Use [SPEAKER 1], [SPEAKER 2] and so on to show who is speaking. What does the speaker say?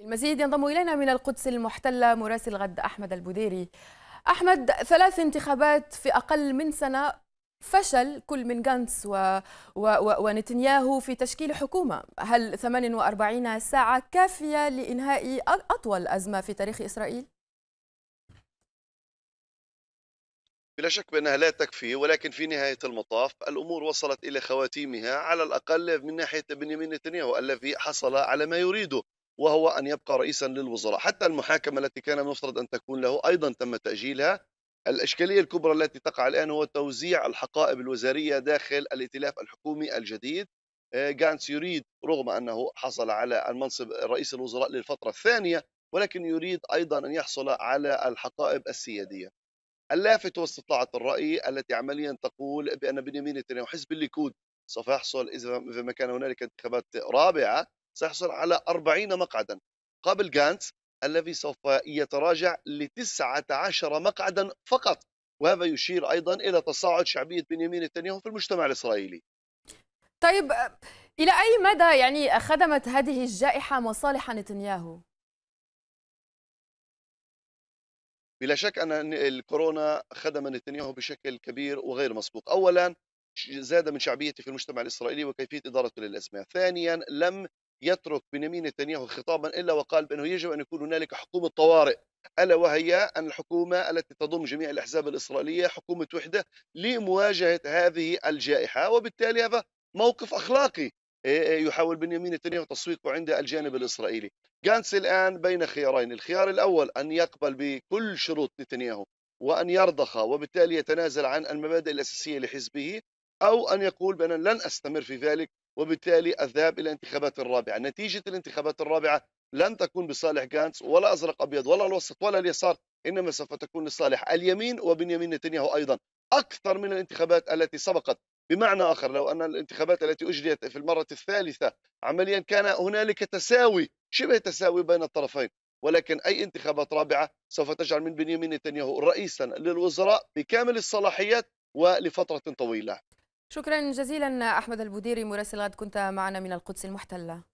[SPEAKER 1] المزيد ينضم إلينا من القدس المحتلة مراسل غد أحمد البديري أحمد ثلاث انتخابات في أقل من سنة فشل كل من غانتس و... و... و... ونتنياهو في تشكيل حكومة هل 48 ساعة كافية لإنهاء أطول أزمة في تاريخ إسرائيل؟
[SPEAKER 2] بلا شك بأنها لا تكفي ولكن في نهاية المطاف الأمور وصلت إلى خواتيمها على الأقل من ناحية بنيامين نتنياهو الذي حصل على ما يريده وهو أن يبقى رئيسا للوزراء حتى المحاكمة التي كان المفترض أن تكون له أيضا تم تأجيلها الإشكالية الكبرى التي تقع الآن هو توزيع الحقائب الوزارية داخل الائتلاف الحكومي الجديد آه، جانس يريد رغم أنه حصل على المنصب رئيس الوزراء للفترة الثانية ولكن يريد أيضا أن يحصل على الحقائب السيادية اللافت هو الرأي التي عمليا تقول بأن بنيامين نتنياهو حزب الليكود سوف يحصل إذا ما كان هنالك انتخابات رابعة سيحصل على 40 مقعدا قابل جانتس الذي سوف يتراجع ل 19 مقعدا فقط وهذا يشير ايضا الى تصاعد شعبيه بنيامين نتنياهو في المجتمع الاسرائيلي.
[SPEAKER 1] طيب الى اي مدى يعني خدمت هذه الجائحه مصالح نتنياهو؟
[SPEAKER 2] بلا شك ان الكورونا خدم نتنياهو بشكل كبير وغير مسبوق، اولا زاد من شعبيته في المجتمع الاسرائيلي وكيفيه ادارته للازمه، ثانيا لم يترك بنيامين نتنياهو خطابا الا وقال بانه يجب ان يكون هنالك حكومه طوارئ الا وهي ان الحكومه التي تضم جميع الاحزاب الاسرائيليه حكومه وحده لمواجهه هذه الجائحه وبالتالي هذا موقف اخلاقي آه، آه، يحاول بنيامين نتنياهو تسويقه عند الجانب الاسرائيلي. جانس الان بين خيارين، الخيار الاول ان يقبل بكل شروط نتنياهو وان يرضخ وبالتالي يتنازل عن المبادئ الاساسيه لحزبه او ان يقول بان لن استمر في ذلك وبالتالي الذهاب إلى انتخابات الرابعة نتيجة الانتخابات الرابعة لن تكون بصالح جانس ولا أزرق أبيض ولا الوسط ولا اليسار إنما سوف تكون لصالح اليمين وبنيامين نتنياهو أيضا أكثر من الانتخابات التي سبقت بمعنى آخر لو أن الانتخابات التي أجريت في المرة الثالثة عمليا كان هنالك تساوي شبه تساوي بين الطرفين ولكن أي انتخابات رابعة سوف تجعل من بنيامين نتنياهو رئيسا للوزراء بكامل الصلاحيات ولفترة طويلة
[SPEAKER 1] شكرا جزيلا أحمد البوديري مراسل غد كنت معنا من القدس المحتلة